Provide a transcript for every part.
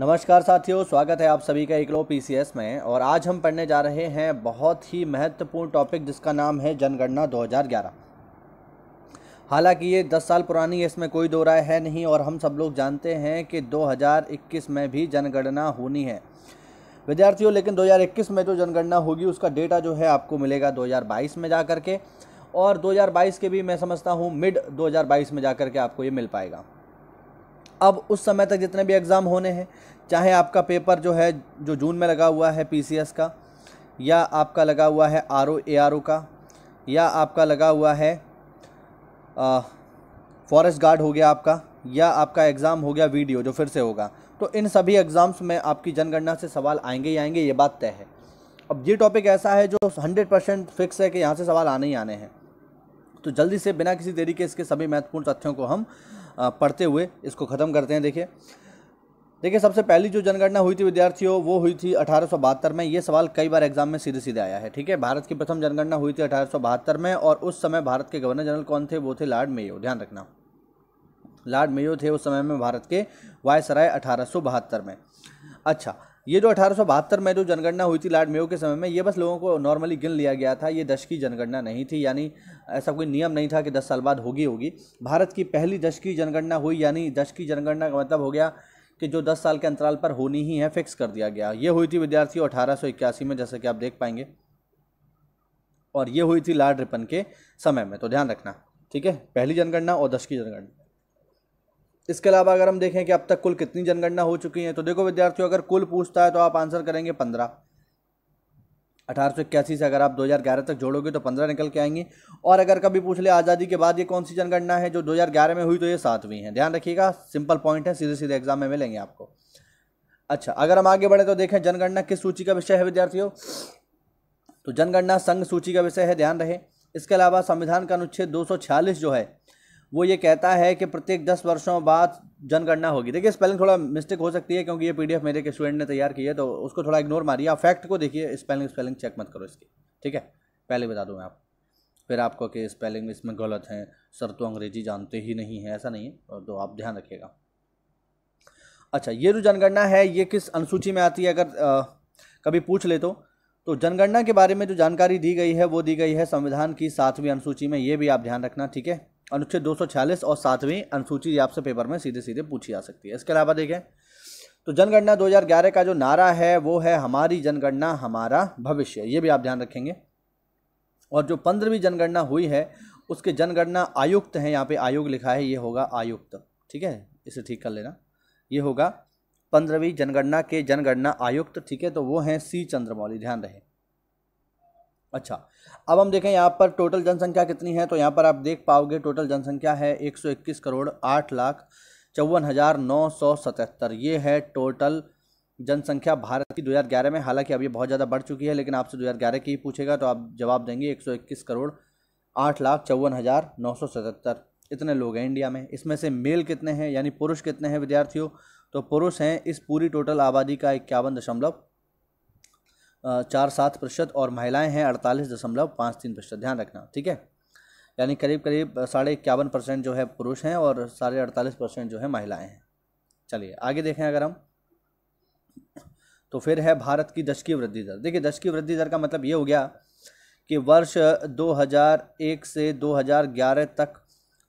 नमस्कार साथियों स्वागत है आप सभी का इकलो पीसीएस में और आज हम पढ़ने जा रहे हैं बहुत ही महत्वपूर्ण टॉपिक जिसका नाम है जनगणना 2011 हालांकि ये 10 साल पुरानी है इसमें कोई दो राय है नहीं और हम सब लोग जानते हैं कि 2021 में भी जनगणना होनी है विद्यार्थियों लेकिन 2021 में जो जनगणना होगी उसका डेटा जो है आपको मिलेगा 2022 में जा कर के और 2022 के भी मैं समझता हूँ मिड 2022 में जा कर के आपको ये मिल पाएगा अब उस समय तक जितने भी एग्ज़ाम होने हैं चाहे आपका पेपर जो है जो जून में लगा हुआ है पी का या आपका लगा हुआ है R O A R O का या आपका लगा हुआ है फॉरेस्ट गार्ड हो गया आपका या आपका एग्ज़ाम हो गया वीडियो जो फिर से होगा तो इन सभी एग्ज़ाम्स में आपकी जनगणना से सवाल आएंगे ही आएंगे ये बात तय है अब ये टॉपिक ऐसा है जो हंड्रेड परसेंट फिक्स है कि यहाँ से सवाल आने ही आने हैं तो जल्दी से बिना किसी देरी के इसके सभी महत्वपूर्ण तथ्यों को हम पढ़ते हुए इसको ख़त्म करते हैं देखिए देखिए सबसे पहली जो जनगणना हुई थी विद्यार्थियों वो हुई थी अठारह में ये सवाल कई बार एग्जाम में सीधे सीधे आया है ठीक है भारत की प्रथम जनगणना हुई थी अठारह में और उस समय भारत के गवर्नर जनरल कौन थे वो थे लॉर्ड मेयो ध्यान रखना लॉर्ड मेयो थे उस समय में भारत के वायसराय अठारह में अच्छा ये जो अठारह में जो जनगणना हुई थी लार्ड मेयो के समय में ये बस लोगों को नॉर्मली गिन लिया गया था ये दश की जनगणना नहीं थी यानी ऐसा कोई नियम नहीं था कि दस साल बाद होगी होगी भारत की पहली दश की जनगणना हुई यानी दश की जनगणना का मतलब हो गया कि जो 10 साल के अंतराल पर होनी ही है फिक्स कर दिया गया ये हुई थी विद्यार्थियों अठारह में जैसे कि आप देख पाएंगे और ये हुई थी लाड रिपन के समय में तो ध्यान रखना ठीक है पहली जनगणना और दस की जनगणना इसके अलावा अगर हम देखें कि अब तक कुल कितनी जनगणना हो चुकी है तो देखो विद्यार्थियों अगर कुल पूछता है तो आप आंसर करेंगे पंद्रह अठारह से अगर आप 2011 तक जोड़ोगे तो पंद्रह निकल के आएंगे और अगर कभी पूछ ले आज़ादी के बाद ये कौन सी जनगणना है जो 2011 में हुई तो ये सातवीं है ध्यान रखिएगा सिंपल पॉइंट है सीधे सीधे एग्जाम में मिलेंगे आपको अच्छा अगर हम आगे बढ़े तो देखें जनगणना किस सूची का विषय है विद्यार्थियों तो जनगणना संघ सूची का विषय है ध्यान रहे इसके अलावा संविधान का अनुच्छेद 246 जो है वो ये कहता है कि प्रत्येक दस वर्षों बाद जनगणना होगी देखिए स्पेलिंग थोड़ा मिस्टेक हो सकती है क्योंकि ये पीडीएफ मेरे के स्टूडेंट ने तैयार की है तो उसको थोड़ा इग्नोर मारिए आप फैक्ट को देखिए स्पेलिंग स्पेलिंग चेक मत करो इसकी ठीक है पहले बता दूँ मैं आप फिर आपको कि स्पेलिंग इसमें गलत है सर तो अंग्रेजी जानते ही नहीं है ऐसा नहीं है तो आप ध्यान रखिएगा अच्छा ये जो जनगणना है ये किस अनुसूची में आती है अगर आ, कभी पूछ ले तो तो जनगणना के बारे में जो जानकारी दी गई है वो दी गई है संविधान की सातवीं अनुसूची में ये भी आप ध्यान रखना ठीक है अनुच्छेद दो और सातवीं अनुसूची आपसे पेपर में सीधे सीधे पूछी जा सकती है इसके अलावा देखें तो जनगणना 2011 का जो नारा है वो है हमारी जनगणना हमारा भविष्य ये भी आप ध्यान रखेंगे और जो पंद्रहवीं जनगणना हुई है उसके जनगणना आयुक्त हैं यहाँ पे आयोग लिखा है ये होगा आयुक्त ठीक है इसे ठीक कर लेना ये होगा पंद्रहवीं जनगणना के जनगणना आयुक्त ठीक है तो वो हैं सी चंद्रमौली ध्यान रहे अच्छा अब हम देखें यहाँ पर टोटल जनसंख्या कितनी है तो यहाँ पर आप देख पाओगे टोटल जनसंख्या है 121 करोड़ आठ लाख चौवन हज़ार नौ सौ सतहत्तर ये है टोटल जनसंख्या भारत की 2011 में हालांकि अब ये बहुत ज़्यादा बढ़ चुकी है लेकिन आपसे 2011 की ही पूछेगा तो आप जवाब देंगे 121 करोड़ आठ लाख चौवन हज़ार नौ सौ सतहत्तर इतने लोग हैं इंडिया में इसमें से मेल कितने हैं यानी पुरुष कितने हैं विद्यार्थियों तो पुरुष हैं इस पूरी टोटल आबादी का इक्यावन दशमलव चार सात प्रतिशत और महिलाएं हैं अड़तालीस दशमलव पाँच तीन प्रतिशत ध्यान रखना ठीक है यानी करीब करीब साढ़े इक्यावन परसेंट जो है पुरुष हैं और साढ़े अड़तालीस परसेंट जो है महिलाएं हैं चलिए आगे देखें अगर हम तो फिर है भारत की दश की वृद्धि दर देखिए दश की वृद्धि दर का मतलब ये हो गया कि वर्ष 2001 से 2011 तक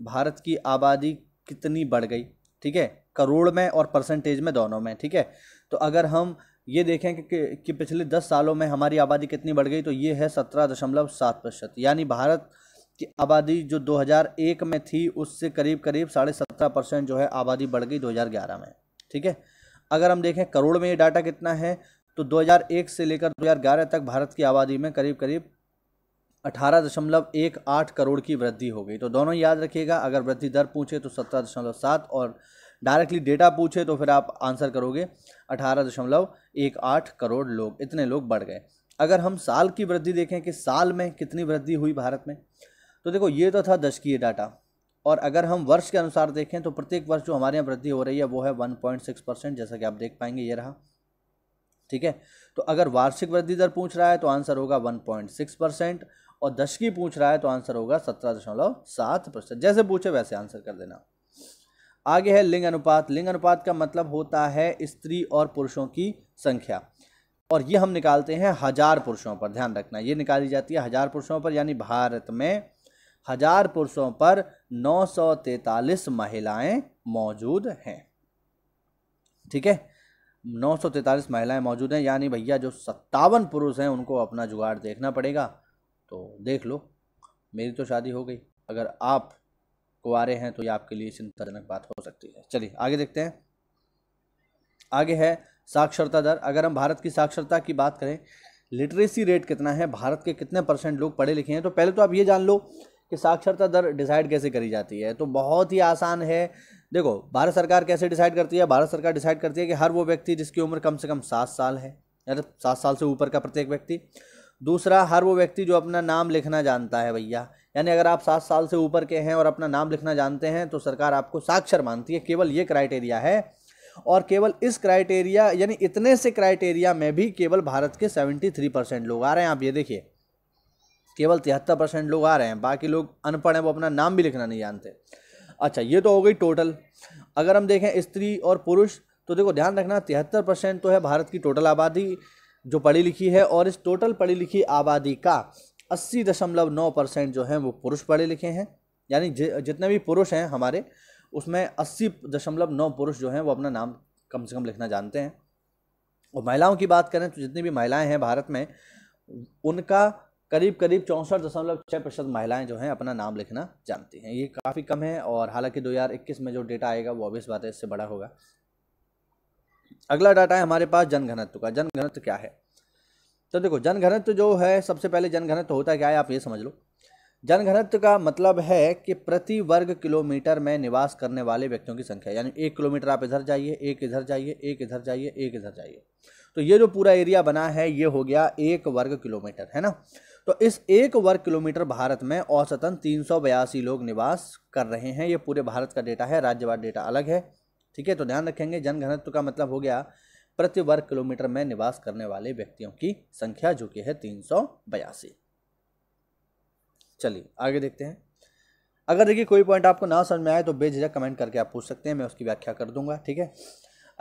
भारत की आबादी कितनी बढ़ गई ठीक है करोड़ में और परसेंटेज में दोनों में ठीक है तो अगर हम ये देखें कि, कि, पिछले दस सालों में हमारी आबादी कितनी बढ़ गई तो ये है सत्रह दशमलव सात प्रतिशत यानी भारत की आबादी जो 2001 में थी उससे करीब करीब साढ़े सत्रह परसेंट जो है आबादी बढ़ गई 2011 में ठीक है अगर हम देखें करोड़ में ये डाटा कितना है तो 2001 से लेकर 2011 तक भारत की आबादी में करीब करीब अठारह दशमलव एक आठ करोड़ की वृद्धि हो गई तो दोनों याद रखिएगा अगर वृद्धि दर पूछे तो सत्रह दशमलव सात और डायरेक्टली डेटा पूछे तो फिर आप आंसर करोगे अठारह दशमलव एक आठ करोड़ लोग इतने लोग बढ़ गए अगर हम साल की वृद्धि देखें कि साल में कितनी वृद्धि हुई भारत में तो देखो ये तो था दशकीय डाटा और अगर हम वर्ष के अनुसार देखें तो प्रत्येक वर्ष जो हमारे यहाँ वृद्धि हो रही है वो है वन पॉइंट सिक्स परसेंट जैसा कि आप देख पाएंगे ये रहा ठीक है तो अगर वार्षिक वृद्धि दर पूछ रहा है तो आंसर होगा वन पॉइंट सिक्स परसेंट और दशकी पूछ रहा है तो आंसर होगा सत्रह दशमलव सात परसेंट जैसे पूछे वैसे आंसर कर देना आगे है लिंग अनुपात लिंग अनुपात का मतलब होता है स्त्री और पुरुषों की संख्या और ये हम निकालते हैं हजार पुरुषों पर ध्यान रखना ये निकाली जाती है हजार पुरुषों पर यानी भारत में हजार पुरुषों पर 943 महिलाएं मौजूद हैं ठीक है 943 महिलाएं मौजूद हैं यानी भैया जो सत्तावन पुरुष हैं उनको अपना जुगाड़ देखना पड़ेगा तो देख लो मेरी तो शादी हो गई अगर आप कुआरे हैं तो ये आपके लिए चिंताजनक बात हो सकती है चलिए आगे देखते हैं आगे है साक्षरता दर अगर हम भारत की साक्षरता की बात करें लिटरेसी रेट कितना है भारत के कितने परसेंट लोग पढ़े लिखे हैं तो पहले तो आप ये जान लो कि साक्षरता दर डिसाइड कैसे करी जाती है तो बहुत ही आसान है देखो भारत सरकार कैसे डिसाइड करती है भारत सरकार डिसाइड करती है कि हर वो व्यक्ति जिसकी उम्र कम से कम सात साल है या सात साल से ऊपर का प्रत्येक व्यक्ति दूसरा हर वो व्यक्ति जो अपना नाम लिखना जानता है भैया यानी अगर आप सात साल से ऊपर के हैं और अपना नाम लिखना जानते हैं तो सरकार आपको साक्षर मानती है केवल ये क्राइटेरिया है और केवल इस क्राइटेरिया यानी इतने से क्राइटेरिया में भी केवल भारत के सेवेंटी थ्री परसेंट लोग आ रहे हैं आप ये देखिए केवल तिहत्तर परसेंट लोग आ रहे हैं बाकी लोग अनपढ़ हैं वो अपना नाम भी लिखना नहीं जानते अच्छा ये तो हो गई टोटल अगर हम देखें स्त्री और पुरुष तो देखो ध्यान रखना तिहत्तर परसेंट तो है भारत की टोटल आबादी जो पढ़ी लिखी है और इस टोटल पढ़ी लिखी आबादी का अस्सी दशमलव नौ परसेंट जो हैं वो पुरुष पढ़े लिखे हैं यानी जितने भी पुरुष हैं हमारे उसमें अस्सी दशमलव नौ पुरुष जो हैं वो अपना नाम कम से कम लिखना जानते हैं और महिलाओं की बात करें तो जितनी भी महिलाएं हैं भारत में उनका करीब करीब चौंसठ दशमलव छः प्रतिशत महिलाएँ जो हैं अपना नाम लिखना जानती हैं ये काफ़ी कम है और हालांकि 2021 में जो डेटा आएगा वो इस बात है इससे बड़ा होगा अगला डाटा है हमारे पास जनघनत्व का जनघनत्व क्या है तो देखो जनघनत्व जो है सबसे पहले जनघनत्व होता क्या है आप ये समझ लो जनघनत्व का मतलब है कि प्रति वर्ग किलोमीटर में निवास करने वाले व्यक्तियों की संख्या यानी एक किलोमीटर आप इधर जाइए एक इधर जाइए एक इधर जाइए एक इधर जाइए तो ये जो पूरा एरिया बना है ये हो गया एक वर्ग किलोमीटर है ना तो इस एक वर्ग किलोमीटर भारत में औसतन तीन लोग निवास कर रहे हैं ये पूरे भारत का डेटा है राज्यवाद डेटा अलग है ठीक है तो ध्यान रखेंगे जनघनत्व का मतलब हो गया प्रति वर्ग किलोमीटर में निवास करने वाले व्यक्तियों की संख्या जो कि है तीन चलिए आगे देखते हैं अगर देखिए कोई पॉइंट आपको ना समझ में आए तो बेझिझक कमेंट करके आप पूछ सकते हैं मैं उसकी व्याख्या कर दूंगा ठीक है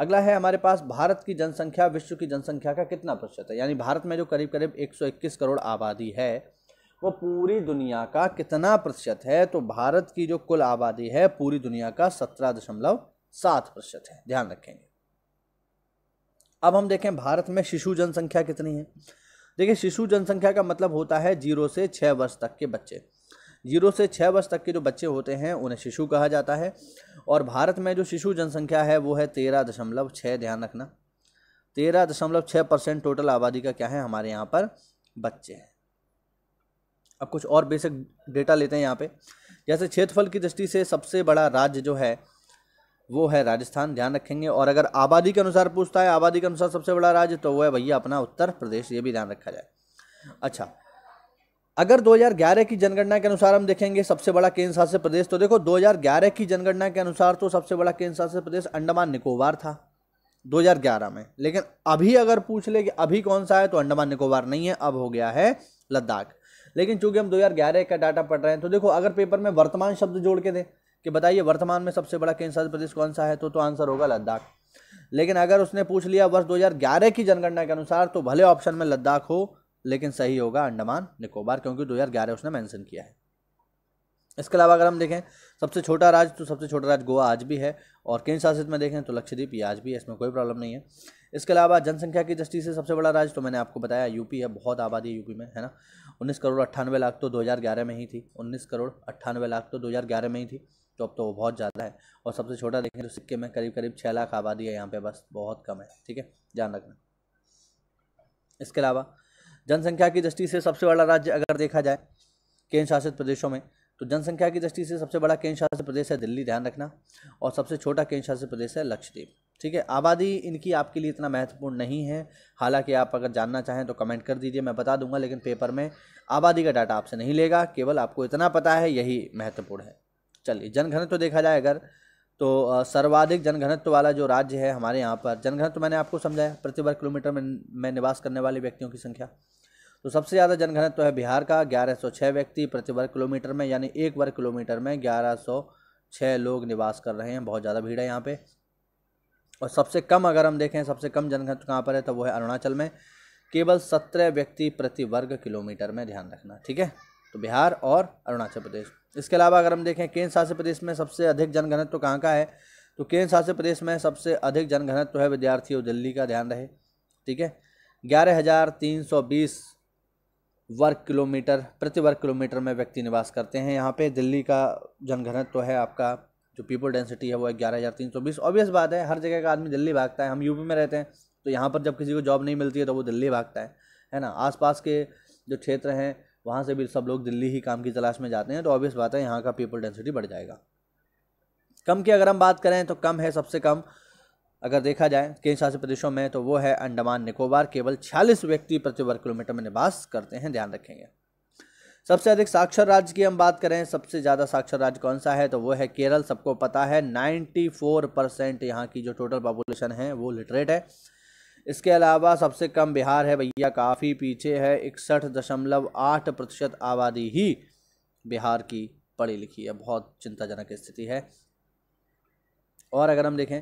अगला है हमारे पास भारत की जनसंख्या विश्व की जनसंख्या का कितना प्रतिशत है यानी भारत में जो करीब करीब 121 करोड़ आबादी है वो पूरी दुनिया का कितना प्रतिशत है तो भारत की जो कुल आबादी है पूरी दुनिया का सत्रह दशमलव सात प्रतिशत है ध्यान रखेंगे अब हम देखें भारत में शिशु जनसंख्या कितनी है देखिए शिशु जनसंख्या का मतलब होता है जीरो से छः वर्ष तक के बच्चे जीरो से छः वर्ष तक के जो बच्चे होते हैं उन्हें शिशु कहा जाता है और भारत में जो शिशु जनसंख्या है वो है तेरह दशमलव छः ध्यान रखना तेरह दशमलव छः परसेंट टोटल आबादी का क्या है हमारे यहाँ पर बच्चे हैं अब कुछ और बेसिक डेटा लेते हैं यहाँ पे जैसे क्षेत्रफल की दृष्टि से सबसे बड़ा राज्य जो है वो है राजस्थान ध्यान रखेंगे और अगर आबादी के अनुसार पूछता है आबादी के अनुसार सबसे बड़ा राज्य तो वो है भैया अपना उत्तर प्रदेश ये भी ध्यान रखा जाए अच्छा अगर 2011 की जनगणना के अनुसार हम देखेंगे सबसे बड़ा केंद्र शासित प्रदेश तो देखो 2011 की जनगणना के अनुसार तो सबसे बड़ा केंद्र शासित प्रदेश अंडमान निकोबार था 2011 में लेकिन अभी अगर पूछ ले कि अभी कौन सा है तो अंडमान निकोबार नहीं है अब हो गया है लद्दाख लेकिन चूंकि हम 2011 का डाटा पढ़ रहे हैं तो देखो अगर पेपर में वर्तमान शब्द जोड़ के दें कि बताइए वर्तमान में सबसे बड़ा केंद्र प्रदेश कौन सा है तो तो आंसर होगा लद्दाख लेकिन अगर उसने पूछ लिया वर्ष 2011 की जनगणना के अनुसार तो भले ऑप्शन में लद्दाख हो लेकिन सही होगा अंडमान निकोबार क्योंकि 2011 उसने मेंशन किया है इसके अलावा अगर हम देखें सबसे छोटा राज्य तो सबसे छोटा राज्य गोवा आज भी है और केंद्र शासित में देखें तो लक्षद्वीप ये आज भी है इसमें कोई प्रॉब्लम नहीं है इसके अलावा जनसंख्या की दृष्टि से सबसे बड़ा राज्य तो मैंने आपको बताया यूपी है बहुत आबादी है यूपी में है ना उन्नीस करोड़ अट्ठानवे लाख तो दो में ही थी उन्नीस करोड़ अट्ठानवे लाख तो दो में ही थी जॉब तो वो बहुत ज़्यादा है और सबसे छोटा देखें तो सिक्किम में करीब करीब छः लाख आबादी है यहाँ पे बस बहुत कम है ठीक है ध्यान रखना इसके अलावा जनसंख्या की दृष्टि से सबसे बड़ा राज्य अगर देखा जाए केंद्र शासित प्रदेशों में तो जनसंख्या की दृष्टि से सबसे बड़ा केंद्र शासित प्रदेश है दिल्ली ध्यान रखना और सबसे छोटा केंद्र शासित प्रदेश है लक्षद्वीप ठीक है आबादी इनकी आपके लिए इतना महत्वपूर्ण नहीं है हालांकि आप अगर जानना चाहें तो कमेंट कर दीजिए मैं बता दूंगा लेकिन पेपर में आबादी का डाटा आपसे नहीं लेगा केवल आपको इतना पता है यही महत्वपूर्ण है चलिए जनघनत्व तो देखा जाए अगर तो सर्वाधिक जनघनत्व वाला जो राज्य है हमारे यहाँ पर जनघनत्व मैंने आपको समझाया प्रति वर्ग किलोमीटर में में निवास करने वाले व्यक्तियों की संख्या तो सबसे ज़्यादा जनघनत्व है बिहार का 1106 व्यक्ति प्रति वर्ग किलोमीटर में यानी एक वर्ग किलोमीटर में 1106 लोग निवास कर रहे हैं बहुत ज़्यादा भीड़ है यहाँ पर और सबसे कम अगर हम देखें सबसे कम जनघनत्व कहाँ पर है तो वो है अरुणाचल में केवल सत्रह व्यक्ति प्रति वर्ग किलोमीटर में ध्यान रखना ठीक है तो बिहार और अरुणाचल प्रदेश इसके अलावा अगर हम देखें केंद्र शासित प्रदेश में सबसे अधिक जनघनत्व तो कहाँ का है तो केंद्र शासित प्रदेश में सबसे अधिक जनघनत्व तो है विद्यार्थियों दिल्ली का ध्यान रहे ठीक है ग्यारह हज़ार तीन सौ बीस वर्ग किलोमीटर प्रति वर्ग किलोमीटर में व्यक्ति निवास करते हैं यहाँ पे दिल्ली का जनघनत्व तो है आपका जो पीपल डेंसिटी है वो है ग्यारह हज़ार तीन सौ बीस ऑब्वियस बात है हर जगह का आदमी दिल्ली भागता है हम यूपी में रहते हैं तो यहाँ पर जब किसी को जॉब नहीं मिलती है तो वो दिल्ली भागता है है ना आसपास के जो क्षेत्र हैं वहाँ से भी सब लोग दिल्ली ही काम की तलाश में जाते हैं तो ऑब्वियस बात है यहाँ का पीपल डेंसिटी बढ़ जाएगा कम की अगर हम बात करें तो कम है सबसे कम अगर देखा जाए केंद्र शासित प्रदेशों में तो वो है अंडमान निकोबार केवल छियालीस व्यक्ति प्रति वर्ग किलोमीटर में निवास करते हैं ध्यान रखेंगे सबसे अधिक साक्षर राज्य की हम बात करें सबसे ज़्यादा साक्षर राज्य कौन सा है तो वो है केरल सबको पता है 94 परसेंट यहाँ की जो टोटल पॉपुलेशन है वो लिटरेट है इसके अलावा सबसे कम बिहार है भैया काफ़ी पीछे है इकसठ दशमलव आठ प्रतिशत आबादी ही बिहार की पढ़ी लिखी है बहुत चिंताजनक स्थिति है और अगर हम देखें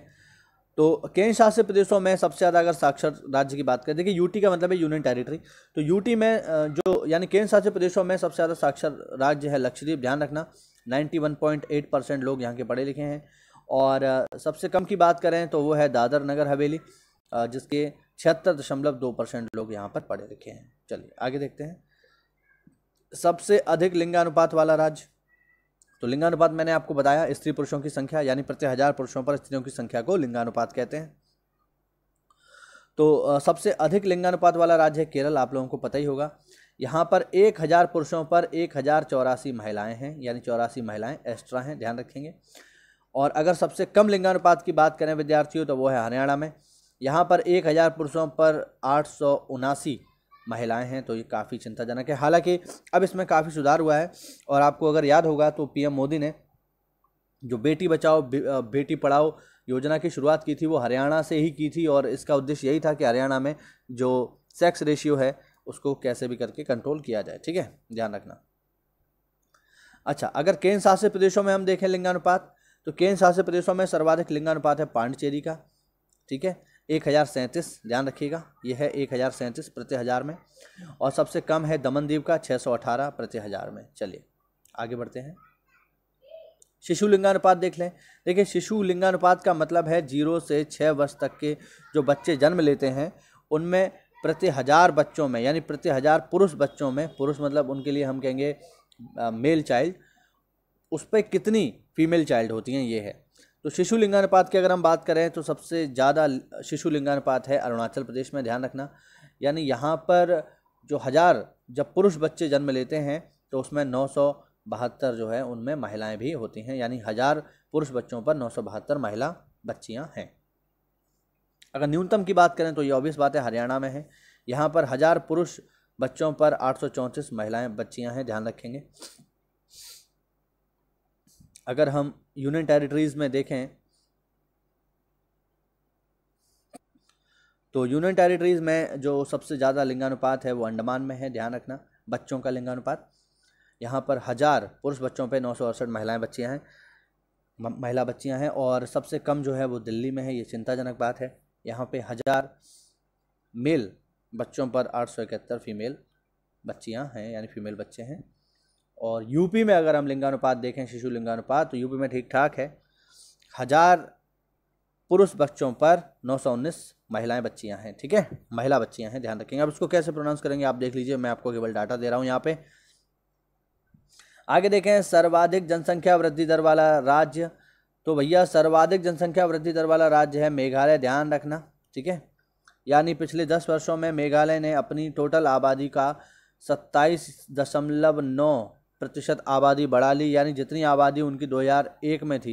तो केंद्र शासित प्रदेशों में सबसे ज़्यादा अगर साक्षर राज्य की बात करें देखिए यूटी का मतलब है यूनियन टेरिटरी तो यूटी में जो यानी केंद्र शासित प्रदेशों में सबसे ज़्यादा साक्षर राज्य है लक्षद्वीप ध्यान रखना 91.8 परसेंट लोग यहाँ के पढ़े लिखे हैं और सबसे कम की बात करें तो वो है दादर नगर हवेली जिसके छिहत्तर दशमलव दो परसेंट लोग यहाँ पर पढ़े लिखे हैं चलिए आगे देखते हैं सबसे अधिक लिंगानुपात वाला राज्य तो लिंगानुपात मैंने आपको बताया स्त्री पुरुषों की संख्या यानी प्रति हजार पुरुषों पर स्त्रियों की संख्या को लिंगानुपात कहते हैं तो सबसे अधिक लिंगानुपात वाला राज्य है केरल आप लोगों को पता ही होगा यहाँ पर एक हज़ार पुरुषों पर एक हज़ार चौरासी महिलाएं हैं यानी चौरासी महिलाएं एक्स्ट्रा हैं ध्यान रखेंगे और अगर सबसे कम लिंगानुपात की बात करें विद्यार्थियों तो वो है हरियाणा में यहाँ पर एक हज़ार पुरुषों पर आठ सौ उनासी महिलाएं हैं तो ये काफ़ी चिंताजनक है हालांकि अब इसमें काफ़ी सुधार हुआ है और आपको अगर याद होगा तो पीएम मोदी ने जो बेटी बचाओ बे, बेटी पढ़ाओ योजना की शुरुआत की थी वो हरियाणा से ही की थी और इसका उद्देश्य यही था कि हरियाणा में जो सेक्स रेशियो है उसको कैसे भी करके कंट्रोल किया जाए ठीक है ध्यान रखना अच्छा अगर केंद्र शासित प्रदेशों में हम देखें लिंगानुपात तो केंद्र शासित प्रदेशों में सर्वाधिक लिंगानुपात है पांडिचेरी का ठीक है एक हज़ार सैंतीस ध्यान रखिएगा यह है एक हज़ार सैंतीस प्रति हज़ार में और सबसे कम है दमनदीप का छः सौ अठारह प्रति हज़ार में चलिए आगे बढ़ते हैं शिशु लिंगानुपात देख लें देखिए शिशु लिंगानुपात का मतलब है जीरो से छः वर्ष तक के जो बच्चे जन्म लेते हैं उनमें प्रति हज़ार बच्चों में यानी प्रति हज़ार पुरुष बच्चों में पुरुष मतलब उनके लिए हम कहेंगे मेल चाइल्ड उस पर कितनी फीमेल चाइल्ड होती हैं ये है तो शिशु लिंगानुपात की अगर हम बात करें तो सबसे ज़्यादा शिशु लिंगानुपात है अरुणाचल प्रदेश में ध्यान रखना यानी यहाँ पर जो हज़ार जब पुरुष बच्चे जन्म लेते हैं तो उसमें नौ सौ बहत्तर जो है उनमें महिलाएं भी होती हैं यानी हज़ार पुरुष बच्चों पर नौ सौ बहत्तर महिला बच्चियाँ हैं अगर न्यूनतम की बात करें तो ये ऑबियस बात है हरियाणा में है यहाँ पर हज़ार पुरुष बच्चों पर आठ सौ चौंतीस महिलाएँ बच्चियाँ हैं ध्यान रखेंगे अगर हम यूनियन टेरिटरीज़ में देखें तो यूनियन टेरिटरीज़ में जो सबसे ज़्यादा लिंगानुपात है वो अंडमान में है ध्यान रखना बच्चों का लिंगानुपात यहाँ पर हज़ार पुरुष बच्चों पे नौ सौ अड़सठ महिलाएँ बच्चियाँ हैं महिला बच्चियां हैं और सबसे कम जो है वो दिल्ली में है ये चिंताजनक बात है यहाँ पे हज़ार मेल बच्चों पर आठ सौ इकहत्तर फीमेल बच्चियाँ हैं यानी फीमेल बच्चे हैं और यूपी में अगर हम लिंगानुपात देखें शिशु लिंगानुपात तो यूपी में ठीक ठाक है हज़ार पुरुष बच्चों पर नौ सौ उन्नीस महिलाएँ बच्चियाँ हैं ठीक है महिला बच्चियाँ हैं ध्यान रखेंगे अब इसको कैसे प्रोनाउंस करेंगे आप देख लीजिए मैं आपको केवल डाटा दे रहा हूँ यहाँ पे आगे देखें सर्वाधिक जनसंख्या वृद्धि दर वाला राज्य तो भैया सर्वाधिक जनसंख्या वृद्धि दर वाला राज्य है मेघालय ध्यान रखना ठीक है यानी पिछले दस वर्षों में मेघालय ने अपनी टोटल आबादी का सत्ताईस दशमलव नौ प्रतिशत आबादी बढ़ा ली यानी जितनी आबादी उनकी 2001 में थी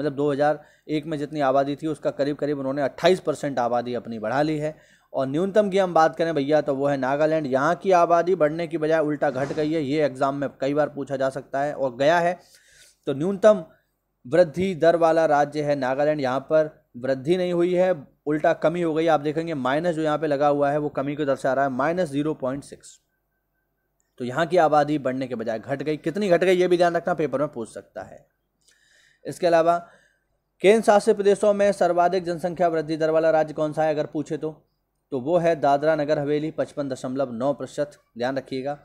मतलब 2001 में जितनी आबादी थी उसका करीब करीब उन्होंने 28 परसेंट आबादी अपनी बढ़ा ली है और न्यूनतम की हम बात करें भैया तो वो है नागालैंड यहाँ की आबादी बढ़ने की बजाय उल्टा घट गई है ये एग्ज़ाम में कई बार पूछा जा सकता है और गया है तो न्यूनतम वृद्धि दर वाला राज्य है नागालैंड यहाँ पर वृद्धि नहीं हुई है उल्टा कमी हो गई आप देखेंगे माइनस जो यहाँ पे लगा हुआ है वो कमी को दर्शा रहा है माइनस जीरो पॉइंट सिक्स तो यहाँ की आबादी बढ़ने के बजाय घट गई कितनी घट गई ये भी ध्यान रखना पेपर में पूछ सकता है इसके अलावा केंद्र शासित प्रदेशों में सर्वाधिक जनसंख्या वृद्धि दर वाला राज्य कौन सा है अगर पूछे तो तो वो है दादरा नगर हवेली पचपन दशमलव नौ प्रतिशत ध्यान रखिएगा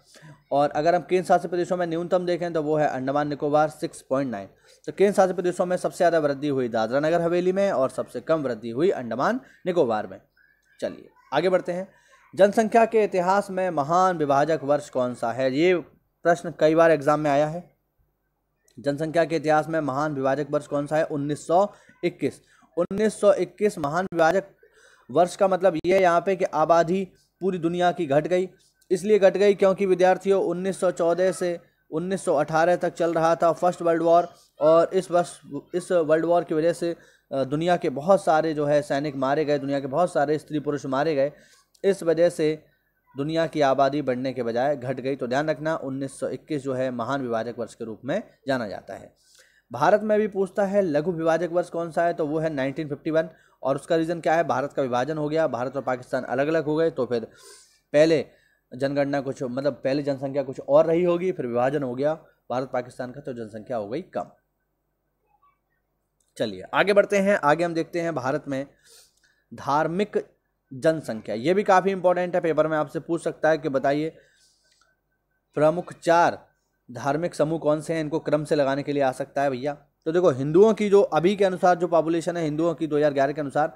और अगर हम केंद्र शासित प्रदेशों में न्यूनतम देखें तो वो है Andaman Nicobar six point nine तो केंद्र शासित प्रदेशों में सबसे ज़्यादा वृद्धि हुई दादरा नगर हवेली में और सबसे कम वृद्धि हुई अंडमान निकोबार में चलिए आगे बढ़ते हैं जनसंख्या के इतिहास में महान विभाजक वर्ष कौन सा है ये प्रश्न कई बार एग्जाम में आया है जनसंख्या के इतिहास में महान विभाजक वर्ष कौन सा है 1921 1921 महान विभाजक वर्ष का मतलब ये है यहाँ पे कि आबादी पूरी दुनिया की घट गई इसलिए घट गई क्योंकि विद्यार्थियों 1914 से 1918 तक चल रहा था फर्स्ट वर्ल्ड वॉर और इस वर्ष इस वर्ल्ड वॉर की वजह से दुनिया के बहुत सारे जो है सैनिक मारे गए दुनिया के बहुत सारे स्त्री पुरुष मारे गए इस वजह से दुनिया की आबादी बढ़ने के बजाय घट गई तो ध्यान रखना 1921 जो है महान विभाजक वर्ष के रूप में जाना जाता है भारत में भी पूछता है लघु विभाजक वर्ष कौन सा है तो वो है 1951 और उसका रीज़न क्या है भारत का विभाजन हो गया भारत और पाकिस्तान अलग अलग हो गए तो फिर पहले जनगणना कुछ मतलब पहले जनसंख्या कुछ और रही होगी फिर विभाजन हो गया भारत पाकिस्तान का तो जनसंख्या हो गई कम चलिए आगे बढ़ते हैं आगे हम देखते हैं भारत में धार्मिक जनसंख्या ये भी काफ़ी इंपॉर्टेंट है पेपर में आपसे पूछ सकता है कि बताइए प्रमुख चार धार्मिक समूह कौन से हैं इनको क्रम से लगाने के लिए आ सकता है भैया तो देखो हिंदुओं की जो अभी के अनुसार जो पॉपुलेशन है हिंदुओं की 2011 के अनुसार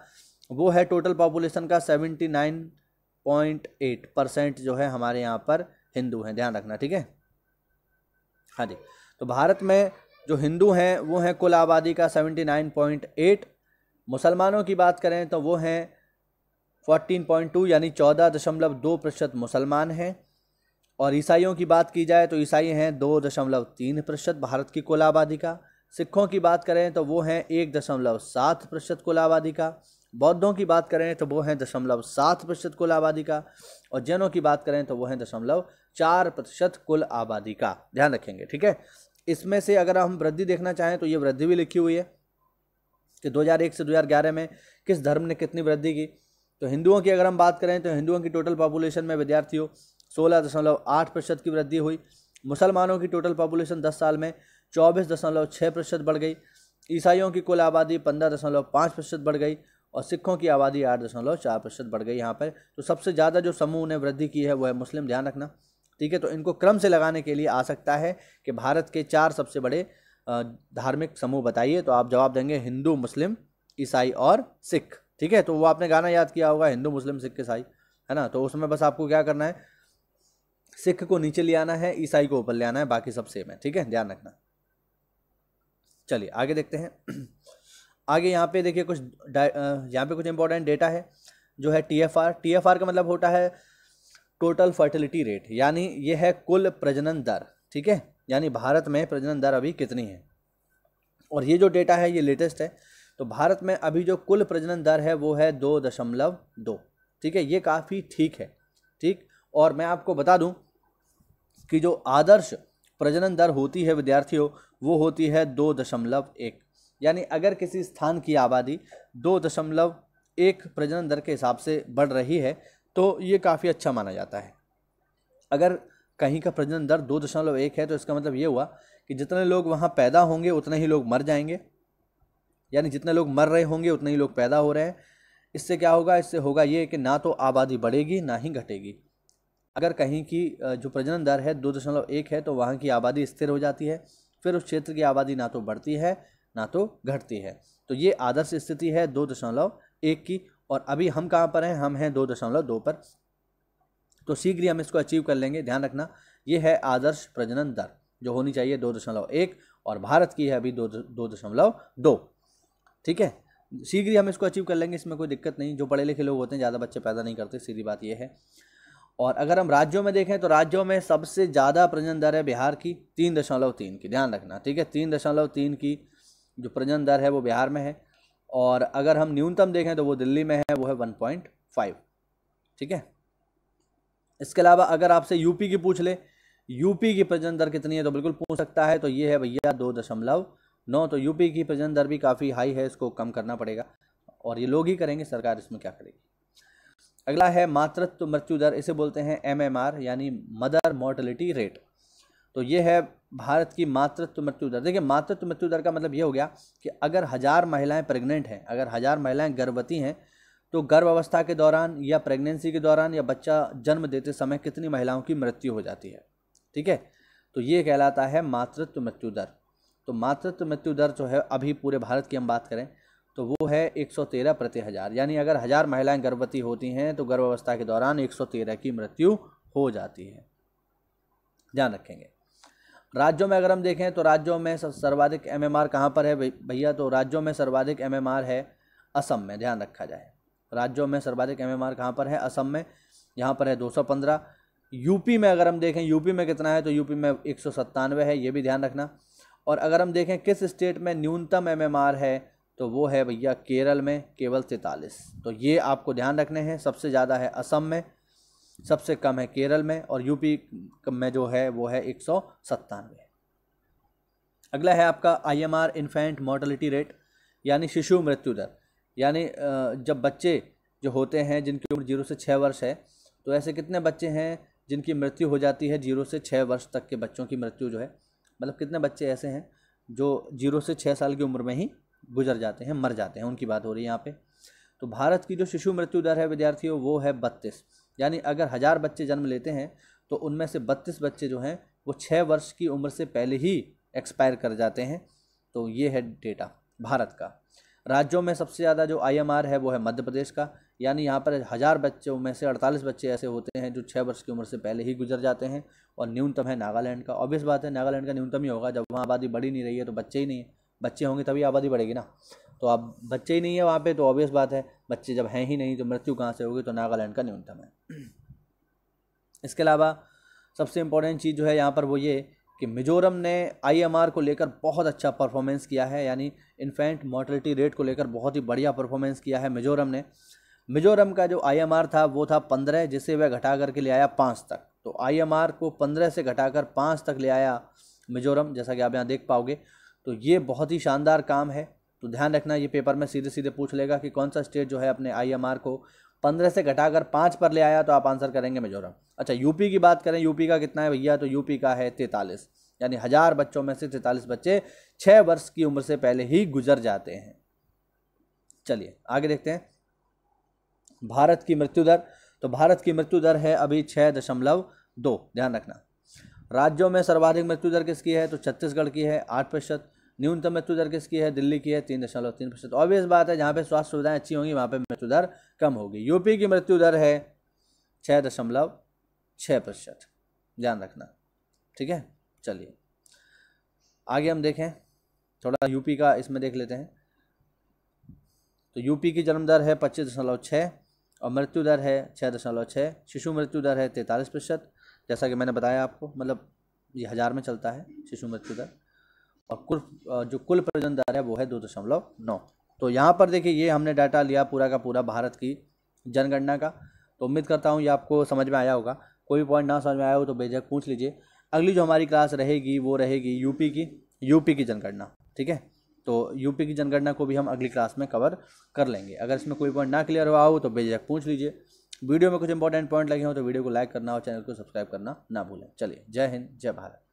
वो है टोटल पॉपुलेशन का 79.8 परसेंट जो है हमारे यहाँ पर हिंदू हैं ध्यान रखना ठीक है हाँ जी तो भारत में जो हिंदू हैं वो हैं कुल आबादी का 79.8 मुसलमानों की बात करें तो वो हैं 14.2 यानी चौदह दशमलव दो प्रतिशत मुसलमान हैं और ईसाइयों की बात की जाए तो ईसाई हैं दो दशमलव तीन प्रतिशत भारत की कुल आबादी का सिखों की बात करें तो वो हैं एक दशमलव सात प्रतिशत कुल आबादी का बौद्धों की बात करें तो वो हैं दशमलव सात प्रतिशत कुल आबादी का और जैनों की बात करें तो वो हैं दशमलव चार प्रतिशत कुल आबादी का ध्यान रखेंगे ठीक है इसमें से अगर हम वृद्धि देखना चाहें तो ये वृद्धि भी लिखी हुई है कि 2001 से 2011 में किस धर्म ने कितनी वृद्धि की तो हिंदुओं की अगर हम बात करें तो हिंदुओं की टोटल पॉपुलेशन में विद्यार्थियों सोलह दशमलव आठ प्रतिशत की वृद्धि हुई मुसलमानों की टोटल पॉपुलेशन दस साल में चौबीस दशमलव छः प्रतिशत बढ़ गई ईसाइयों की कुल आबादी पंद्रह दशमलव पाँच प्रतिशत बढ़ गई और सिखों की आबादी आठ दशमलव चार प्रतिशत बढ़ गई यहाँ पर तो सबसे ज़्यादा जो समूह ने वृद्धि की है वो है मुस्लिम ध्यान रखना ठीक है तो इनको क्रम से लगाने के लिए आ सकता है कि भारत के चार सबसे बड़े धार्मिक समूह बताइए तो आप जवाब देंगे हिंदू मुस्लिम ईसाई और सिख ठीक है तो वो आपने गाना याद किया होगा हिंदू मुस्लिम सिख ईसाई है ना तो उसमें बस आपको क्या करना है सिख को नीचे ले आना है ईसाई को ऊपर ले आना है बाकी सब सेम है ठीक है ध्यान रखना चलिए आगे देखते हैं आगे यहाँ पे देखिए कुछ यहाँ पे कुछ इंपॉर्टेंट डेटा है जो है T F R T F R का मतलब होता है टोटल फर्टिलिटी रेट यानी यह है कुल प्रजनन दर ठीक है यानी भारत में प्रजनन दर अभी कितनी है और ये जो डेटा है ये लेटेस्ट है तो भारत में अभी जो कुल प्रजनन दर है वो है दो दशमलव दो ठीक है ये काफ़ी ठीक है ठीक और मैं आपको बता दूं कि जो आदर्श प्रजनन दर होती है विद्यार्थियों वो होती है दो दशमलव एक यानी अगर किसी स्थान की आबादी दो दशमलव एक प्रजनन दर के हिसाब से बढ़ रही है तो ये काफ़ी अच्छा माना जाता है अगर कहीं का प्रजनन दर दो दशमलव एक है तो इसका मतलब ये हुआ कि जितने लोग वहाँ पैदा होंगे उतने ही लोग मर जाएंगे यानी जितने लोग मर रहे होंगे उतने ही लोग पैदा हो रहे हैं इससे क्या होगा इससे होगा ये कि ना तो आबादी बढ़ेगी ना ही घटेगी अगर कहीं की जो प्रजनन दर है दो दशमलव एक है तो वहाँ की आबादी स्थिर हो जाती है फिर उस क्षेत्र की आबादी ना तो बढ़ती है ना तो घटती है तो ये आदर्श स्थिति है दो दशमलव एक की और अभी हम कहाँ पर हैं हम हैं दो दशमलव दो पर तो शीघ्र ही हम इसको अचीव कर लेंगे ध्यान रखना ये है आदर्श प्रजनन दर जो होनी चाहिए दो दशमलव एक और भारत की है अभी दो दो दशमलव दो ठीक है शीघ्र ही हम इसको अचीव कर लेंगे इसमें कोई दिक्कत नहीं जो पढ़े लिखे लोग होते हैं ज़्यादा बच्चे पैदा नहीं करते सीधी बात यह है और अगर हम राज्यों में देखें तो राज्यों में सबसे ज़्यादा प्रजन दर है बिहार की तीन दशमलव तीन की ध्यान रखना ठीक है तीन दशमलव तीन की जो प्रजन दर है वो बिहार में है और अगर हम न्यूनतम देखें तो वो दिल्ली में है वो है वन पॉइंट फाइव ठीक है इसके अलावा अगर आपसे यूपी की पूछ ले यूपी की प्रजन दर कितनी है तो बिल्कुल पूछ सकता है तो ये है भैया दो दशमलव नौ तो यूपी की प्रजन दर भी काफ़ी हाई है इसको कम करना पड़ेगा और ये लोग ही करेंगे सरकार इसमें क्या करेगी अगला है मातृत्व मृत्यु दर इसे बोलते हैं एम यानी मदर मोर्टलिटी रेट तो ये है भारत की मातृत्व मृत्यु दर देखिए मातृत्व मृत्यु दर का मतलब ये हो गया कि अगर हज़ार महिलाएं प्रेग्नेंट हैं अगर हज़ार महिलाएं गर्भवती हैं तो गर्भ अवस्था के दौरान या प्रेगनेंसी के दौरान या बच्चा जन्म देते समय कितनी महिलाओं की मृत्यु हो जाती है ठीक है तो ये कहलाता है मातृत्व मृत्यु दर तो मातृत्व तो मृत्यु दर जो है अभी पूरे भारत की हम बात करें तो वो है 113 प्रति हज़ार यानी अगर हज़ार महिलाएं गर्भवती होती हैं तो गर्भावस्था के दौरान 113 की मृत्यु हो जाती है ध्यान रखेंगे राज्यों में अगर हम देखें तो राज्यों में सर्वाधिक एम एम कहाँ पर है भैया तो राज्यों में सर्वाधिक एम है असम में ध्यान रखा जाए राज्यों में सर्वाधिक एम एम कहाँ पर है असम में यहाँ पर है पंद्रह यूपी में अगर हम देखें यूपी में कितना है तो यूपी में एक है ये भी ध्यान रखना और अगर हम देखें किस स्टेट में न्यूनतम एम है तो वो है भैया केरल में केवल तैतालीस तो ये आपको ध्यान रखने हैं सबसे ज़्यादा है असम में सबसे कम है केरल में और यूपी में जो है वो है एक सौ सत्तानवे अगला है आपका I M R infant mortality rate यानी शिशु मृत्यु दर यानी जब बच्चे जो होते हैं जिनकी उम्र जीरो से छः वर्ष है तो ऐसे कितने बच्चे हैं जिनकी मृत्यु हो जाती है जीरो से छः वर्ष तक के बच्चों की मृत्यु जो है मतलब कितने बच्चे ऐसे हैं जो जीरो से छः साल की उम्र में ही गुजर जाते हैं मर जाते हैं उनकी बात हो रही है यहाँ पे तो भारत की जो शिशु मृत्यु दर है विद्यार्थियों वो है बत्तीस यानी अगर हज़ार बच्चे जन्म लेते हैं तो उनमें से बत्तीस बच्चे जो हैं वो छः वर्ष की उम्र से पहले ही एक्सपायर कर जाते हैं तो ये है डेटा भारत का राज्यों में सबसे ज़्यादा जो आई है वो है मध्य प्रदेश का यानी यहाँ पर हज़ार बच्चों में से अड़तालीस बच्चे ऐसे होते हैं जो छः वर्ष की उम्र से पहले ही गुजर जाते हैं और न्यूनतम है नागालैंड का ऑब्वियस बात है नागालैंड का न्यूनतम ही होगा जब वहाँ आबादी बढ़ी नहीं रही है तो बच्चे ही नहीं है बच्चे होंगे तभी आबादी बढ़ेगी ना तो आप बच्चे ही नहीं है वहाँ पे तो ऑब्वियस बात है बच्चे जब हैं ही नहीं तो मृत्यु कहाँ से होगी तो नागालैंड का न्यूनतम है इसके अलावा सबसे इम्पोर्टेंट चीज़ जो है यहाँ पर वो ये कि मिजोरम ने आईएमआर को लेकर बहुत अच्छा परफॉर्मेंस किया है यानी इन्फेंट मॉर्टलिटी रेट को लेकर बहुत ही बढ़िया परफॉर्मेंस किया है मिजोरम ने मिजोरम का जो आईएमआर था वो था पंद्रह जिसे वह घटा करके ले आया पाँच तक तो आईएमआर को पंद्रह से घटा पाँच तक ले आया मिजोरम जैसा कि आप यहाँ देख पाओगे तो ये बहुत ही शानदार काम है तो ध्यान रखना ये पेपर में सीधे सीधे पूछ लेगा कि कौन सा स्टेट जो है अपने आईएमआर को पंद्रह से घटाकर पाँच पर ले आया तो आप आंसर करेंगे मिजोरम अच्छा यूपी की बात करें यूपी का कितना है भैया तो यूपी का है तैंतालीस यानी हज़ार बच्चों में से तैंतालीस बच्चे छः वर्ष की उम्र से पहले ही गुजर जाते हैं चलिए आगे देखते हैं भारत की मृत्यु दर तो भारत की मृत्यु दर है अभी छः दशमलव दो ध्यान रखना राज्यों में सर्वाधिक मृत्यु दर किसकी है तो छत्तीसगढ़ की है आठ प्रतिशत न्यूनतम मृत्यु दर किसकी है दिल्ली की है तीन दशमलव तीन प्रतिशत ऑब्वियस बात है जहाँ पे स्वास्थ्य सुविधाएं अच्छी होंगी वहाँ पे मृत्यु दर कम होगी यूपी की मृत्यु दर है छः दशमलव छः प्रतिशत ध्यान रखना ठीक है चलिए आगे हम देखें थोड़ा यूपी का इसमें देख लेते हैं तो यूपी की जन्म दर है पच्चीस दशमलव छः और मृत्यु दर है छः दशमलव छः शिशु मृत्यु दर है तैंतालीस प्रतिशत जैसा कि मैंने बताया आपको मतलब ये हज़ार में चलता है शिशु मृत्यु दर और कुल जो कुल प्रजन दर है वो है दो दशमलव नौ तो यहाँ पर देखिए ये हमने डाटा लिया पूरा का पूरा भारत की जनगणना का तो उम्मीद करता हूँ ये आपको समझ में आया होगा कोई भी पॉइंट ना समझ में आया हो तो बेझक पूछ लीजिए अगली जो हमारी क्लास रहेगी वो रहेगी यूपी की यूपी की जनगणना ठीक है तो यूपी की जनगणना को भी हम अगली क्लास में कवर कर लेंगे अगर इसमें कोई पॉइंट ना क्लियर हुआ हो तो बेझक पूछ लीजिए वीडियो में कुछ इंपॉर्टेंट पॉइंट लगे हो तो वीडियो को लाइक करना और चैनल को सब्सक्राइब करना ना भूलें चलिए जय हिंद जय भारत